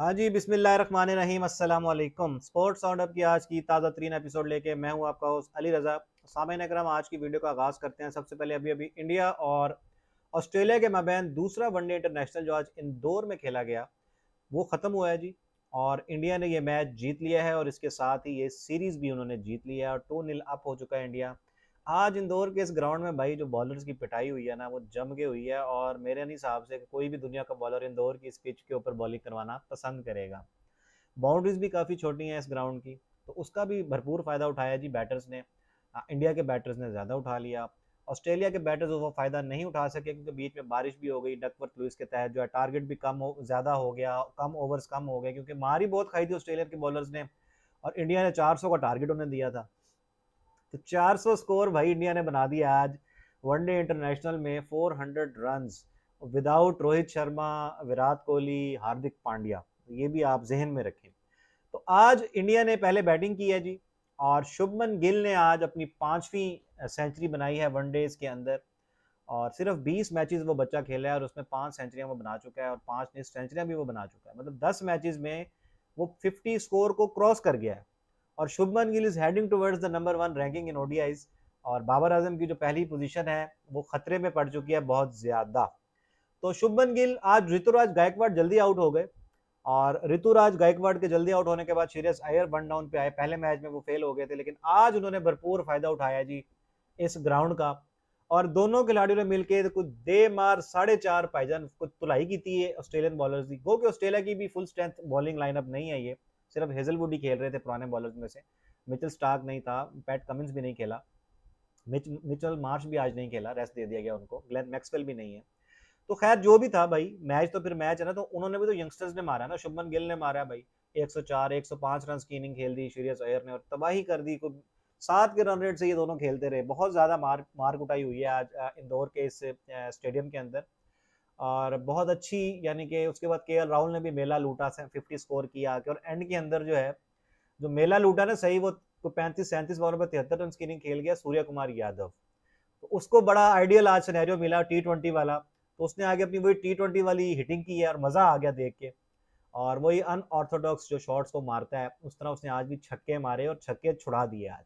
हाँ जी रहीम असल sports roundup की आज की ताज़ा तरीन एपिसोड लेके मैं हूँ आपका होस्ट अली रज़ा सामिन अक्रम आज की वीडियो का आगाज़ करते हैं सबसे पहले अभी अभी इंडिया और ऑस्ट्रेलिया के मबैन दूसरा वनडे इंटरनेशनल जो आज इंदौर में खेला गया वो ख़त्म हुआ है जी और इंडिया ने ये मैच जीत लिया है और इसके साथ ही ये सीरीज़ भी उन्होंने जीत लिया है और टू नील अप हो चुका है इंडिया आज इंदौर के इस ग्राउंड में भाई जो बॉलर्स की पिटाई हुई है ना वो जम के हुई है और मेरे हिसाब से कोई भी दुनिया का बॉलर इंदौर की इस पिच के ऊपर बॉलिंग करवाना पसंद करेगा बाउंड्रीज भी काफ़ी छोटी हैं इस ग्राउंड की तो उसका भी भरपूर फ़ायदा उठाया जी बैटर्स ने इंडिया के बैटर्स ने ज़्यादा उठा लिया ऑस्ट्रेलिया के बैटर्स वो फ़ायदा नहीं उठा सके क्योंकि बीच में बारिश भी हो गई डकवर्थ लुइस के तहत जो है टारगेट भी कम हो ज़्यादा हो गया कम ओवर्स कम हो गए क्योंकि मारी बहुत खाई थी ऑस्ट्रेलिया के बॉलर्स ने और इंडिया ने 400 का टारगेट उन्हें दिया था तो 400 स्कोर भाई इंडिया ने बना दिया आज वनडे इंटरनेशनल में 400 रन विदाउट रोहित शर्मा विराट कोहली हार्दिक पांड्या ये भी आप जहन में रखें तो आज इंडिया ने पहले बैटिंग की है जी और शुभमन गिल ने आज अपनी पांचवी सेंचुरी बनाई है वनडेज के अंदर और सिर्फ 20 मैचेस वो बच्चा खेला है और उसमें पांच सेंचुरियां वो बना चुका है और पांच सेंचुरियां भी वो बना चुका है मतलब 10 मैचेस में वो 50 स्कोर को क्रॉस कर गया है और Shubman Gill is heading towards the number one ranking in ODIs और बाबर आजम की जो पहली पोजीशन है वो खतरे में पड़ चुकी है बहुत ज़्यादा तो शुभमन गिल आज ऋतुराज गायकवाड़ जल्दी आउट हो गए और ऋतुराज गायकवाड़ के जल्दी आउट होने के बाद सीरियस अयर वन डाउन पे आए पहले मैच में वो फेल हो गए थे लेकिन आज उन्होंने भरपूर फायदा उठाया जी इस ग्राउंड का और दोनों खिलाड़ियों ने मिलकर कुछ दे मार साढ़े चार पायजान कुछ तुलाई की थी ऑस्ट्रेलियन बॉलर्स की गो कि ऑस्ट्रेलिया की भी फुल स्ट्रेंथ बॉलिंग लाइनअप नहीं है ये सिर्फ हेजलवुड ही खेल रहे थे पुराने बॉलर में से मिचल स्टार्क नहीं था पैट कमिंस भी नहीं खेला मिच मिचल मार्च भी आज नहीं खेला रेस्ट दे दिया गया उनको ग्लैन मैक्सवेल भी नहीं है तो खैर जो भी था भाई मैच तो फिर मैच है ना तो उन्होंने भी तो यंगस्टर्स ने मारा ना शुभमन गिल ने मारा भाई 104 105 रन की इनिंग खेल दी श्रीयस अयर ने और तबाही कर दी कुछ सात के रन रेट से ये दोनों खेलते रहे बहुत ज़्यादा मार मार कुटाई हुई है आज इंदौर के इस स्टेडियम के अंदर और बहुत अच्छी यानी कि उसके बाद के राहुल ने भी मेला लूटा से फिफ्टी स्कोर किया आके और एंड के अंदर जो है जो मेला लूटा ना सही वो को तो पैंतीस सैंतीस बॉल पर तिहत्तर रन स्किनिंग खेल गया सूर्य कुमार यादव तो उसको बड़ा आइडियल आज सिनेरियो मिला टी ट्वेंटी वाला तो उसने आगे अपनी वही टी ट्वेंटी वाली हिटिंग की है और मज़ा आ गया देख के और वही अनऑर्थोडॉक्स जो शॉट्स को मारता है उस तरह उसने आज भी छक्के मारे और छक्के छुड़ा दिए आज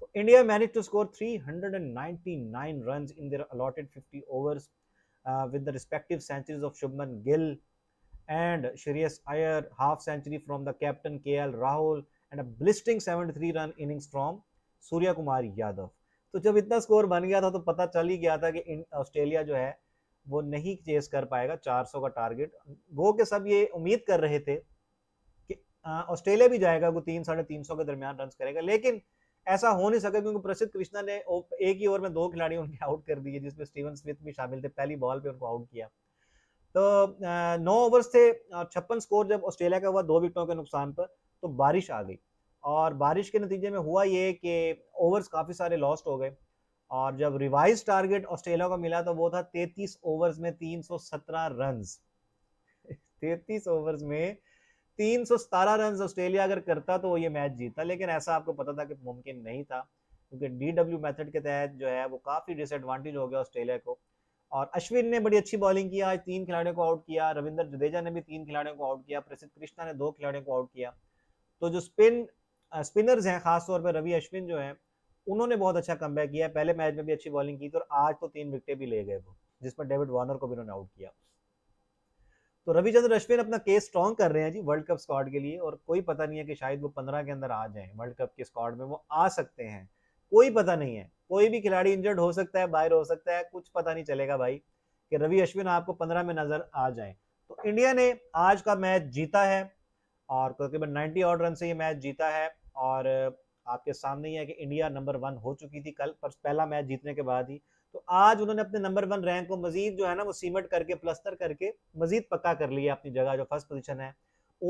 तो India manage to score three hundred and ninety nine run in their allotted fifty overs uh, with the respective centuries of Shubman Gill and Shreyas Iyer, half century from the captain KL Rahul and a blistering 73 run innings from Surya Kumar Yadav. तो जब इतना score बन गया था तो पता चल ही गया था कि ऑस्ट्रेलिया जो है वो नहीं चेस कर पाएगा 400 का टारगेट गो के सब ये उम्मीद कर रहे थे कि ऑस्ट्रेलिया भी जाएगा वो तीन साढ़े तीन सौ के दरमियान रन करेगा लेकिन ऐसा हो नहीं सका क्योंकि प्रसिद्ध कृष्णा ने एक ही ओवर में दो खिलाड़ी उनके आउट कर दिए जिसमें स्टीवन स्मिथ भी शामिल थे पहली बॉल पे उनको आउट किया तो नौ ओवर्स थे और छप्पन स्कोर जब ऑस्ट्रेलिया का हुआ दो विकेटों के नुकसान पर तो बारिश आ गई और बारिश के नतीजे में हुआ ये कि ओवर्स काफ़ी सारे लॉस्ट हो गए और जब रिवाइज टारगेट ऑस्ट्रेलिया को मिला तो वो था तैतीस ओवर्स में तीन सौ सत्रह रन तैतीस ओवर्स में तीन सौ सतारह रन ऑस्ट्रेलिया अगर करता तो वो ये मैच जीता लेकिन ऐसा आपको पता था कि मुमकिन नहीं था क्योंकि डी डब्ल्यू मैथड के तहत जो है वो काफ़ी डिसएडवांटेज हो गया ऑस्ट्रेलिया को और अश्विन ने बड़ी अच्छी बॉलिंग की आज तीन खिलाड़ियों को आउट किया रविंद्र जडेजा ने भी तीन खिलाड़ियों को आउट किया प्रसिद्ध कृष्णा ने दो खिलाड़ियों को आउट किया तो जो स्पिन स्पिनर्स हैं खासतौर पर रवि अश्विन जो हैं उन्होंने बहुत अच्छा कम किया पहले मैच में भी अच्छी बॉलिंग की थी और आज तो तीन विकेटें भी ले गए वो जिस पर डेविड वार्नर को भी उन्होंने आउट किया तो रविचंद्र अश्विन अपना केस स्ट्रॉन्ग कर रहे हैं जी वर्ल्ड कप स्क्वाड के लिए और कोई पता नहीं है कि शायद वो पंद्रह के अंदर आ जाए वर्ल्ड कप के स्क्वाड में वो आ सकते हैं कोई पता नहीं है कोई भी खिलाड़ी इंजर्ड हो सकता है बाहर हो सकता है कुछ पता नहीं चलेगा भाई कि रवि अश्विन आपको पंद्रह में नजर आ जाए तो इंडिया ने आज का मैच जीता है और तकरीबन नाइनटी ऑर्ड रन से ये मैच जीता है और आपके सामने ही है कि इंडिया नंबर वन हो चुकी थी कल पर पहला मैच जीतने के बाद ही तो आज उन्होंने अपने नंबर वन रैंक को मजीद जो है ना वो सीमेंट करके प्लस्तर करके मजीद पक्का कर लिया अपनी जगह जो फर्स्ट पोजिशन है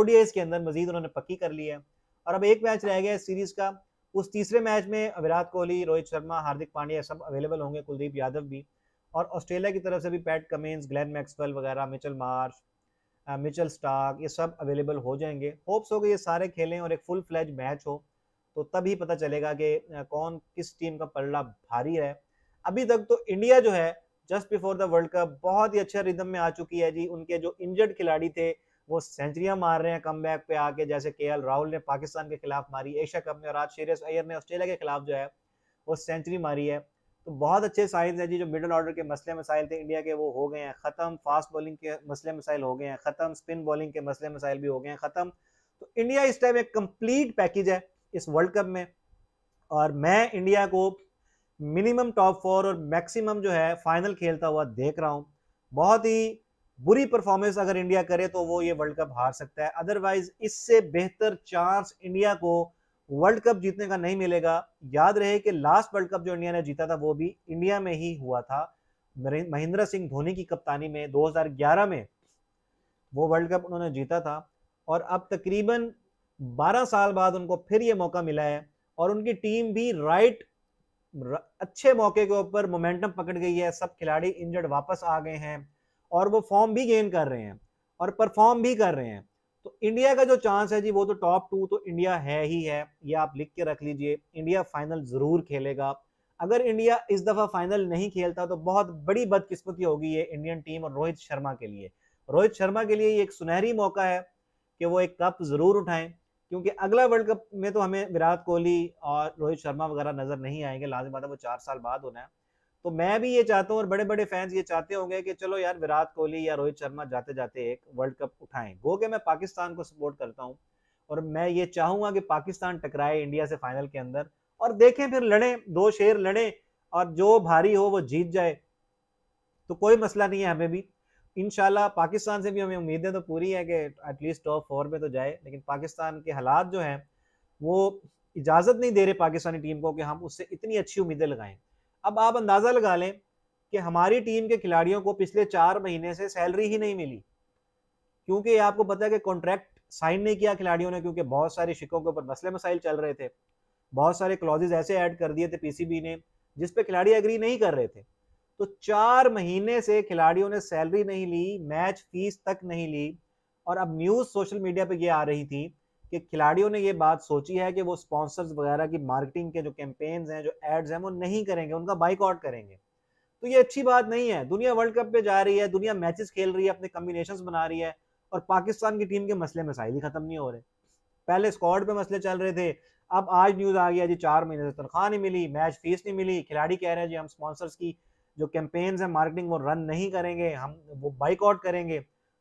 ओडीआई के अंदर मजीद उन्होंने पक्की कर लिया है और अब एक मैच रह गया इस सीरीज का उस तीसरे मैच में विराट कोहली रोहित शर्मा हार्दिक पांड्या सब अवेलेबल होंगे कुलदीप यादव भी और ऑस्ट्रेलिया की तरफ से भी पैट कमिंस ग्लैन मैक्सवेल वगैरह मिचल मार्श मिचल स्टार्क ये सब अवेलेबल हो जाएंगे होप्स हो कि ये सारे खेलें और एक फुल फ्लैज मैच हो तो तभी पता चलेगा कि कौन किस टीम का पलड़ा भारी है अभी तक तो इंडिया जो है just before the world cup बहुत ही अच्छा रिदम में आ चुकी है जी उनके जो इंजर्ड खिलाड़ी थे वो सेंचुरियां मार रहे हैं कम बैक पे आके जैसे के राहुल ने पाकिस्तान के खिलाफ मारी एशिया कप में और आज शेरियस अयर ने ऑस्ट्रेलिया के खिलाफ जो है वो सेंचुरी मारी है तो बहुत अच्छे साइंस है जी जो मिडल ऑर्डर के मसले मसाइल थे इंडिया के वो हो गए हैं ख़त्म फास्ट बॉलिंग के मसले मसाइल हो गए हैं ख़त्म स्पिन बॉलिंग के मसले मसाइल भी हो गए हैं ख़त्म तो इंडिया इस टाइम एक कंप्लीट पैकेज है इस वर्ल्ड कप में और मैं इंडिया को मिनिमम टॉप फोर और मैक्सिमम जो है फाइनल खेलता हुआ देख रहा हूँ बहुत ही बुरी परफॉर्मेंस अगर इंडिया करे तो वो ये वर्ल्ड कप हार सकता है अदरवाइज इससे बेहतर चांस इंडिया को वर्ल्ड कप जीतने का नहीं मिलेगा याद रहे कि लास्ट वर्ल्ड कप जो इंडिया ने जीता था वो भी इंडिया में ही हुआ था महेंद्र सिंह धोनी की कप्तानी में 2011 में वो वर्ल्ड कप उन्होंने जीता था और अब तकरीबन 12 साल बाद उनको फिर ये मौका मिला है और उनकी टीम भी राइट अच्छे मौके के ऊपर मोमेंटम पकड़ गई है सब खिलाड़ी इंजर्ड वापस आ गए हैं और वो फॉर्म भी गेन कर रहे हैं और परफॉर्म भी कर रहे हैं तो इंडिया का जो चांस है जी वो तो टॉप टू तो इंडिया है ही है ये आप लिख के रख लीजिए इंडिया फाइनल जरूर खेलेगा अगर इंडिया इस दफा फाइनल नहीं खेलता तो बहुत बड़ी बदकिस्मती होगी ये इंडियन टीम और रोहित शर्मा के लिए रोहित शर्मा के लिए ये एक सुनहरी मौका है कि वो एक कप जरूर उठाएं क्योंकि अगला वर्ल्ड कप में तो हमें विराट कोहली और रोहित शर्मा वगैरह नजर नहीं आएंगे लाजम बात है वो चार साल बाद होना है तो मैं भी ये चाहता हूँ और बड़े बड़े फैंस ये चाहते होंगे कि चलो यार विराट कोहली या रोहित शर्मा जाते जाते एक वर्ल्ड कप उठाएं गो के मैं पाकिस्तान को सपोर्ट करता हूँ और मैं ये चाहूंगा कि पाकिस्तान टकराए इंडिया से फाइनल के अंदर और देखें फिर लड़े दो शेर लड़े और जो भारी हो वो जीत जाए तो कोई मसला नहीं है हमें भी इनशाला पाकिस्तान से भी हमें उम्मीदें तो पूरी हैं कि एटलीस्ट टॉप फोर में तो जाए लेकिन पाकिस्तान के हालात जो हैं वो इजाज़त नहीं दे रहे पाकिस्तानी टीम को कि हम उससे इतनी अच्छी उम्मीदें लगाएं अब आप अंदाज़ा लगा लें कि हमारी टीम के खिलाड़ियों को पिछले चार महीने से सैलरी ही नहीं मिली क्योंकि आपको पता है कि कॉन्ट्रैक्ट साइन नहीं किया खिलाड़ियों ने क्योंकि बहुत सारे शिकों के ऊपर मसले मसाइल चल रहे थे बहुत सारे क्लॉजेज ऐसे ऐड कर दिए थे पी ने जिस पर खिलाड़ी एग्री नहीं कर रहे थे तो चार महीने से खिलाड़ियों ने सैलरी नहीं ली मैच फीस तक नहीं ली और अब न्यूज सोशल मीडिया पर यह आ रही थी कि खिलाड़ियों ने यह बात सोची है कि वो स्पॉन्सर्स वगैरह की मार्केटिंग के जो कैंपेन्स हैं जो एड्स हैं वो नहीं करेंगे उनका बाइकआउट करेंगे तो ये अच्छी बात नहीं है दुनिया वर्ल्ड कप पे जा रही है दुनिया मैचेस खेल रही है अपने कम्बिनेशन बना रही है और पाकिस्तान की टीम के मसले मसाइल ही खत्म नहीं हो रहे पहले स्कॉड पे मसले चल रहे थे अब आज न्यूज आ गया जी चार महीने से तनख्वाह नहीं मिली मैच फीस नहीं मिली खिलाड़ी कह रहे हैं जी हम स्पॉन्सर्स की जो कैंपेन्स है मार्केटिंग वो रन नहीं करेंगे हम वो बाइकआउट करेंगे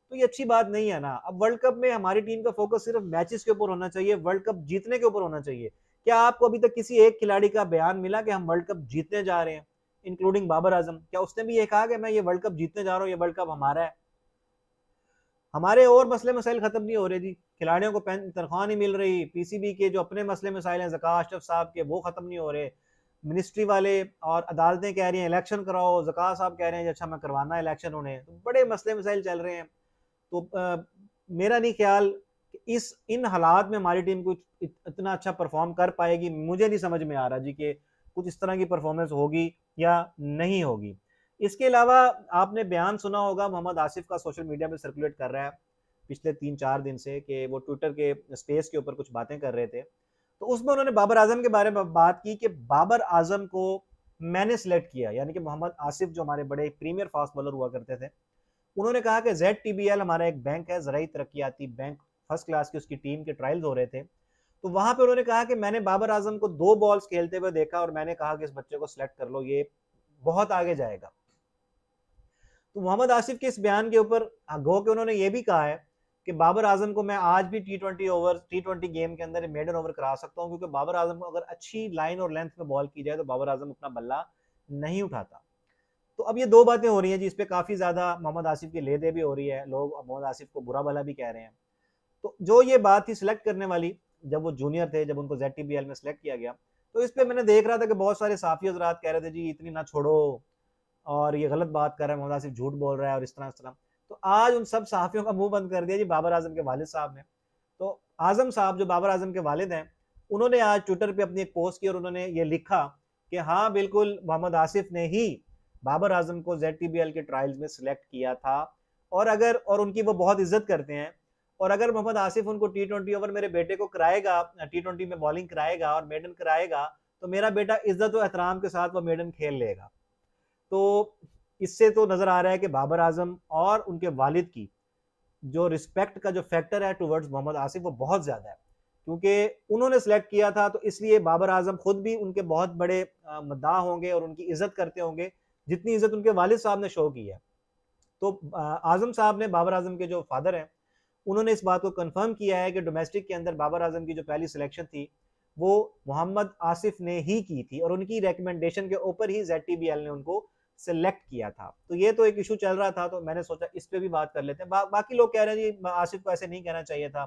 तो ये अच्छी बात नहीं है ना अब वर्ल्ड कप में हमारी टीम का फोकस सिर्फ मैचेस के ऊपर होना चाहिए वर्ल्ड कप जीतने के ऊपर होना चाहिए क्या आपको अभी तक किसी एक खिलाड़ी का बयान मिला कि हम वर्ल्ड कप जीतने जा रहे हैं इंक्लूडिंग बाबर आजम क्या उसने भी ये कहा कि मैं ये वर्ल्ड कप जीतने जा रहा हूँ ये वर्ल्ड कप हमारा है हमारे और मसले मसाइल खत्म नहीं हो रहे जी खिलाड़ियों को तनख्वाह नहीं मिल रही पीसीबी के जो अपने मसले मसाइल हैं जका अशरफ साहब के वो खत्म नहीं हो रहे मिनिस्ट्री वाले और अदालतें कह रही हैं इलेक्शन कराओ जक़ा साहब कह रहे हैं अच्छा मैं करवाना इलेक्शन होने तो बड़े मसले मसाइल चल रहे हैं तो आ, मेरा नहीं ख्याल कि इस इन हालात में हमारी टीम कुछ इतना अच्छा परफॉर्म कर पाएगी मुझे नहीं समझ में आ रहा जी कि कुछ इस तरह की परफॉर्मेंस होगी या नहीं होगी इसके अलावा आपने बयान सुना होगा मोहम्मद आसिफ का सोशल मीडिया पर सर्कुलेट कर रहा है पिछले तीन चार दिन से कि वो ट्विटर के स्पेस के ऊपर कुछ बातें कर रहे थे तो उसमें उन्होंने बाबर आजम के बारे में बात की कि बाबर आजम को मैंने सिलेक्ट किया यानी कि मोहम्मद आसिफ जो हमारे बड़े प्रीमियर फास्ट बॉलर हुआ करते थे उन्होंने कहा कि जेड टी बी एल हमारा एक बैंक है जरा तरक्याती बैंक फर्स्ट क्लास की उसकी टीम के ट्रायल्स हो रहे थे तो वहां पर उन्होंने कहा कि मैंने बाबर आजम को दो बॉल्स खेलते हुए देखा और मैंने कहा कि इस बच्चे को सिलेक्ट कर लो ये बहुत आगे जाएगा तो मोहम्मद आसिफ के इस बयान के ऊपर गो के उन्होंने ये भी कहा है कि बाबर आजम को मैं आज भी T twenty over T twenty game के अंदर मेडन ओवर करा सकता हूँ क्योंकि बाबर आजम को अगर अच्छी लाइन और लेंथ में बॉल की जाए तो बाबर आजम अपना बल्ला नहीं उठाता तो अब ये दो बातें हो रही हैं जी इस पर काफ़ी ज़्यादा मोहम्मद आसिफ की लेदे भी हो रही है लोग मोहम्मद आसिफ को बुरा भला भी कह रहे हैं तो जो ये बात थी सिलेक्ट करने वाली जब वो जूनियर थे जब उनको जेड में सिलेक्ट किया गया तो इस पर मैंने देख रहा था कि बहुत सारे साफी हजरात कह रहे थे जी इतनी ना छोड़ो और ये गलत बात कर रहे हैं मोहम्मद आसिफ झूठ बोल रहा है और इस तरह इस तरह तो आज उन सब सहाफ़ियों का मुंह बंद कर दिया जी बाबर आजम के वालिद साहब ने तो आजम साहब जो बाबर आजम के वालिद हैं उन्होंने आज ट्विटर पे अपनी एक पोस्ट की और उन्होंने ये लिखा कि हाँ बिल्कुल मोहम्मद आसिफ ने ही बाबर आजम को जेड के ट्रायल्स में सिलेक्ट किया था और अगर और उनकी वो बहुत इज्जत करते हैं और अगर मोहम्मद आसिफ उनको टी ट्वेंटी ओवर मेरे बेटे को कराएगा टी ट्वेंटी में बॉलिंग कराएगा और मेडन कराएगा तो मेरा बेटा इज्जत और एहतराम के साथ वो मेडन खेल लेगा तो इससे तो नज़र आ रहा है कि बाबर आजम और उनके वालिद की जो रिस्पेक्ट का जो फैक्टर है टूवर्ड्स मोहम्मद आसिफ वो बहुत ज़्यादा है क्योंकि उन्होंने सेलेक्ट किया था तो इसलिए बाबर आजम खुद भी उनके बहुत बड़े मद्दा होंगे और उनकी इज्जत करते होंगे जितनी इज्जत उनके वालिद साहब ने शो की है तो आजम साहब ने बाबर आजम के जो फादर हैं उन्होंने इस बात को कंफर्म किया है कि डोमेस्टिक के अंदर बाबर आजम की जो पहली सिलेक्शन थी वो मोहम्मद आसिफ ने ही की थी और उनकी रिकमेंडेशन के ऊपर ही जेड ने उनको सेलेक्ट किया था तो ये तो एक इशू चल रहा था तो मैंने सोचा इस पर भी बात कर लेते हैं बा, बाकी लोग कह रहे हैं जी आसिफ को ऐसे नहीं कहना चाहिए था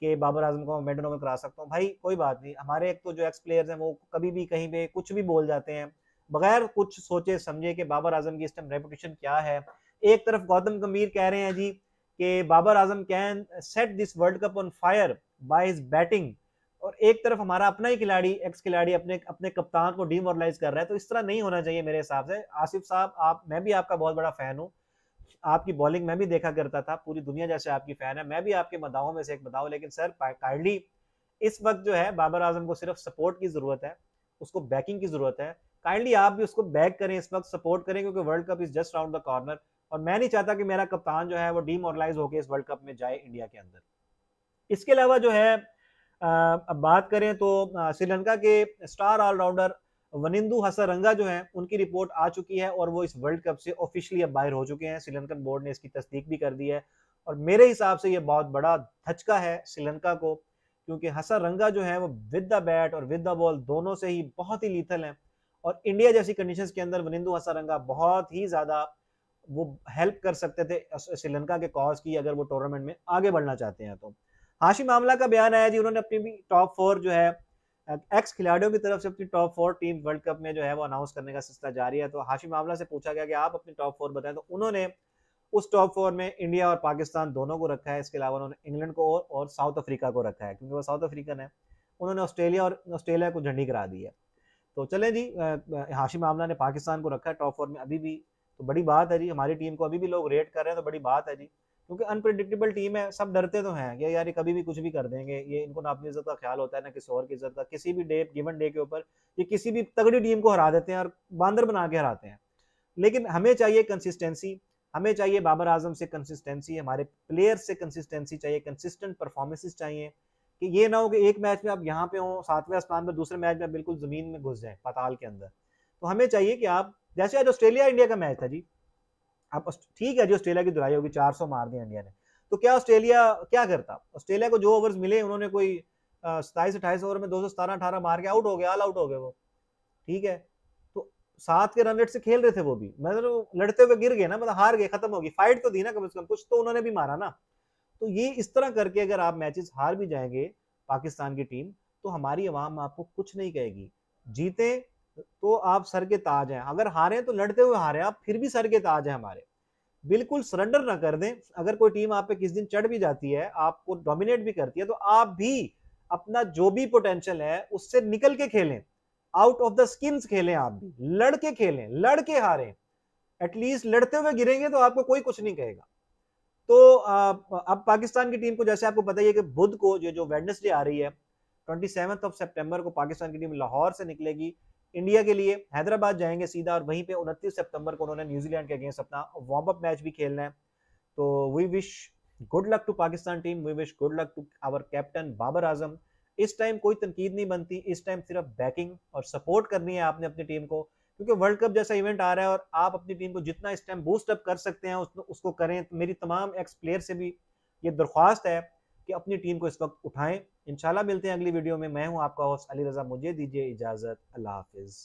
कि बाबर आजम को मेडनों में करा सकता हूँ भाई कोई बात नहीं हमारे एक तो जो एक्स प्लेयर्स हैं वो कभी भी कहीं पे कुछ भी बोल जाते हैं बगैर कुछ सोचे समझे कि बाबर आजम की इस टाइम रेपुटेशन क्या है एक तरफ गौतम गंभीर कह रहे हैं जी कि Babar Azam can set this world cup on fire by his batting और एक तरफ हमारा अपना ही खिलाड़ी एक्स खिलाड़ी अपने अपने कप्तान को डिमोरलाइज कर रहा है तो इस तरह नहीं होना चाहिए मेरे हिसाब से आसिफ साहब आप मैं भी आपका बहुत बड़ा फैन हूँ आपकी बॉलिंग मैं भी देखा करता था पूरी दुनिया जैसे आपकी फैन है मैं भी आपके मदाओं में से एक मदाओ लेकिन सर काइंडली इस वक्त जो है बाबर आजम को सिर्फ सपोर्ट की जरूरत है उसको बैकिंग की जरूरत है काइंडली आप भी उसको बैक करें इस वक्त सपोर्ट करें क्योंकि world cup is just round the corner और मैं नहीं चाहता कि मेरा कप्तान जो है वो डीमोरलाइज होकर इस वर्ल्ड कप में जाए इंडिया के अंदर इसके अलावा जो है अब बात करें तो श्रीलंका के स्टार ऑलराउंडर वनिंदु हसरंगा जो है उनकी रिपोर्ट आ चुकी है और वो इस वर्ल्ड कप से ऑफिशियली अब बाहर हो चुके हैं श्रीलंकन बोर्ड ने इसकी तस्दीक भी कर दी है और मेरे हिसाब से ये बहुत बड़ा धचका है श्रीलंका को क्योंकि हसरंगा जो है वो विद द बैट और विद द बॉल दोनों से ही बहुत ही लीथल हैं और इंडिया जैसी कंडीशंस के अंदर वनिंदु हसरंगा बहुत ही ज़्यादा वो हेल्प कर सकते थे श्रीलंका के कॉज की अगर वो टूर्नामेंट में आगे बढ़ना चाहते हैं तो हाशिम मामला का बयान आया जी उन्होंने अपनी भी टॉप फोर जो है एक्स खिलाड़ियों की तरफ से अपनी top four team world cup में जो है वो अनाउंस करने का सिलसिला जारी है तो हाशिम मामला से पूछा गया कि आप अपनी टॉप फोर बताएं तो उन्होंने उस टॉप फोर में इंडिया और पाकिस्तान दोनों को रखा है इसके अलावा उन्होंने इंग्लैंड को और, और साउथ अफ्रीका को रखा है क्योंकि वो साउथ अफ्रीकन है उन्होंने ऑस्ट्रेलिया और ऑस्ट्रेलिया को झंडी करा दी है तो चलें जी हाशिम मामला ने पाकिस्तान को रखा है टॉप फोर में अभी भी तो बड़ी बात है जी हमारी टीम को अभी भी लोग रेट कर रहे हैं तो बड़ी बात है जी क्योंकि अनप्रडिक्टेबल टीम है सब डरते तो हैं कि यार ये कभी भी कुछ भी कर देंगे ये इनको ना अपनी इज्जत का ख्याल होता है ना किसी और की इज्जत का किसी भी डे गिवन डे के ऊपर ये किसी भी तगड़ी टीम को हरा देते हैं और बांदर बना के हराते हैं लेकिन हमें चाहिए कंसिस्टेंसी हमें चाहिए बाबर आजम से कंसिस्टेंसी हमारे प्लेयर से कंसिस्टेंसी चाहिए कंसिस्टेंट परफॉर्मेंसेज चाहिए कि ये ना हो कि एक मैच में आप यहाँ पे हो सातवें आसमान पर दूसरे मैच में बिल्कुल जमीन में घुस जाए पताल के अंदर तो हमें चाहिए कि आप जैसे आज ऑस्ट्रेलिया इंडिया का मैच था जी आप ठीक है जी ऑस्ट्रेलिया की दुराई होगी 400 मार दिया इंडिया ने तो क्या ऑस्ट्रेलिया क्या करता ऑस्ट्रेलिया को जो ओवर्स मिले उन्होंने कोई सताईस अट्ठाईस ओवर में दो सौ सतारह अठारह मार के आउट हो गए ऑल आउट हो गए वो ठीक है तो सात के रन रेट से खेल रहे थे वो भी मतलब लड़ते हुए गिर गए ना मतलब हार गए खत्म होगी फाइट तो दी ना कम से कम कुछ तो उन्होंने भी मारा ना तो ये इस तरह करके अगर आप मैचेस हार भी जाएंगे पाकिस्तान की टीम तो हमारी आवाम आपको कुछ नहीं कहेगी जीते तो आप सर के ताज हैं अगर हारे तो लड़ते हुए हारे आप फिर भी सर के ताज हैं हमारे बिल्कुल सरेंडर ना कर दें अगर कोई टीम आप पे किस दिन चढ़ भी जाती है आपको डोमिनेट भी करती है तो आप भी अपना जो भी पोटेंशियल है उससे निकल के खेलें आउट ऑफ द स्किन खेलें आप भी लड़के खेलें लड़के हारे एटलीस्ट लड़ते हुए गिरेंगे तो आपको कोई कुछ नहीं कहेगा तो अब पाकिस्तान की टीम को जैसे आपको पता ही है कि बुध को जो जो वेडनेसडे आ रही है ट्वेंटी सेवन ऑफ सेप्टेम्बर को पाकिस्तान की टीम लाहौर से निकलेगी इंडिया के लिए हैदराबाद जाएंगे सीधा और वहीं पे 29 सितंबर को उन्होंने न्यूजीलैंड के अगेंस्ट अपना वार्म अप मैच भी खेलना है तो we wish good luck to Pakistan team we wish good luck to our captain Babar Azam इस टाइम कोई तनकीद नहीं बनती इस टाइम सिर्फ बैकिंग और सपोर्ट करनी है आपने अपनी टीम को क्योंकि वर्ल्ड कप जैसा इवेंट आ रहा है और आप अपनी टीम को जितना इस टाइम बूस्टअप कर सकते हैं उसको करें तो मेरी तमाम एक्स प्लेयर से भी ये दरख्वास्त है कि अपनी टीम को इस वक्त उठाएं इंशाल्लाह मिलते हैं अगली वीडियो में मैं हूं आपका होस्ट अली रजा मुझे दीजिए इजाज़त अल्लाह हाफिज़